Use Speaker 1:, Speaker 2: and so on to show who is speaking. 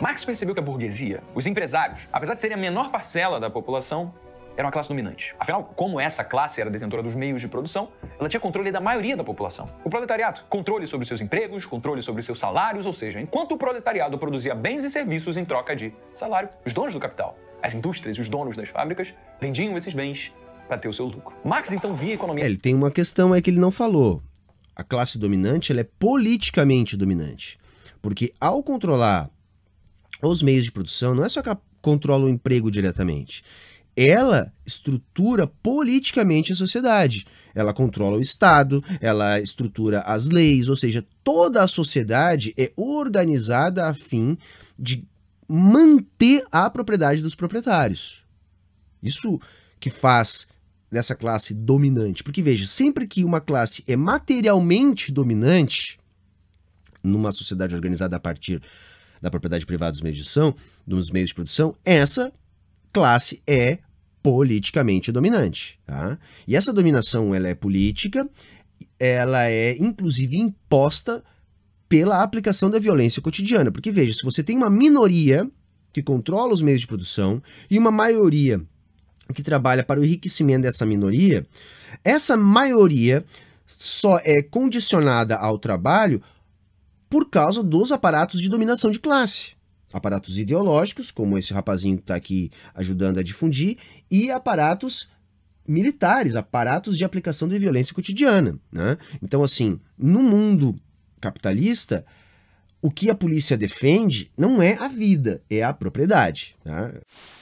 Speaker 1: Marx percebeu que a burguesia, os empresários, apesar de serem a menor parcela da população, era uma classe dominante. Afinal, como essa classe era detentora dos meios de produção, ela tinha controle da maioria da população. O proletariado, controle sobre seus empregos, controle sobre seus salários, ou seja, enquanto o proletariado produzia bens e serviços em troca de salário, os donos do capital, as indústrias e os donos das fábricas vendiam esses bens para ter o seu lucro. Marx então via a economia. É, ele
Speaker 2: tem uma questão é que ele não falou. A classe dominante ela é politicamente dominante, porque ao controlar os meios de produção, não é só que ela controla o emprego diretamente. Ela estrutura politicamente a sociedade. Ela controla o Estado, ela estrutura as leis, ou seja, toda a sociedade é organizada a fim de manter a propriedade dos proprietários. Isso que faz dessa classe dominante. Porque veja, sempre que uma classe é materialmente dominante, numa sociedade organizada a partir da propriedade privada dos meios de produção, dos meios de produção, essa classe é politicamente dominante. Tá? E essa dominação ela é política, ela é inclusive imposta pela aplicação da violência cotidiana. Porque veja, se você tem uma minoria que controla os meios de produção e uma maioria que trabalha para o enriquecimento dessa minoria, essa maioria só é condicionada ao trabalho por causa dos aparatos de dominação de classe. Aparatos ideológicos, como esse rapazinho que está aqui ajudando a difundir, e aparatos militares, aparatos de aplicação de violência cotidiana. Né? Então, assim, no mundo capitalista, o que a polícia defende não é a vida, é a propriedade. Tá?